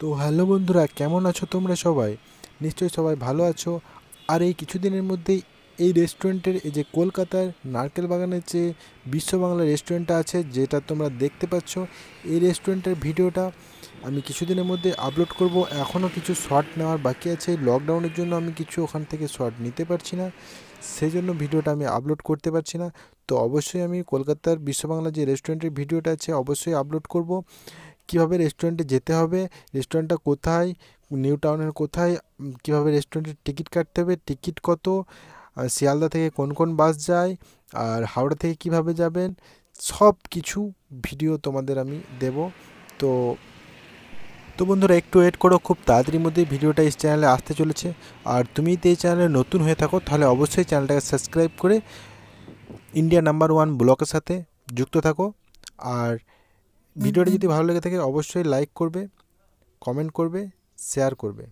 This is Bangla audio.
তো হ্যালো বন্ধুরা কেমন আছো তোমরা সবাই নিশ্চয়ই সবাই ভালো আছো আর এই কিছুদিনের মধ্যেই এই রেস্টুরেন্টের এই যে কলকাতার নারকেল বাগানের যে বিশ্ব বাংলা রেস্টুরেন্টটা আছে যেটা তোমরা দেখতে পাচ্ছ এই রেস্টুরেন্টের ভিডিওটা আমি কিছুদিনের মধ্যে আপলোড করব এখনও কিছু শর্ট নেওয়ার বাকি আছে লকডাউনের জন্য আমি কিছু ওখান থেকে শর্ট নিতে পারছি না সেই জন্য ভিডিওটা আমি আপলোড করতে পারছি না তো অবশ্যই আমি কলকাতার বিশ্ববাংলা যে রেস্টুরেন্টের ভিডিওটা আছে অবশ্যই আপলোড করব কিভাবে রেস্টুরেন্টে যেতে হবে রেস্টুরেন্টটা কোথায় নিউ টাউনের কোথায় কিভাবে রেস্টুরেন্টের টিকিট কাটতে হবে টিকিট কত শিয়ালদা থেকে কোন কোন বাস যায় আর হাওড়া থেকে কিভাবে যাবেন সব কিছু ভিডিও তোমাদের আমি দেব তো তো বন্ধুরা একটু ওয়েট করো খুব তাড়াতাড়ির মধ্যে ভিডিওটা এই চ্যানেলে আসতে চলেছে আর তুমি যদি এই চ্যানেলে নতুন হয়ে থাকো তাহলে অবশ্যই চ্যানেলটাকে সাবস্ক্রাইব করে ইন্ডিয়া নাম্বার ওয়ান ব্লকের সাথে যুক্ত থাকো আর ভিডিওটি যদি ভালো লেগে থাকে অবশ্যই লাইক করবে কমেন্ট করবে শেয়ার করবে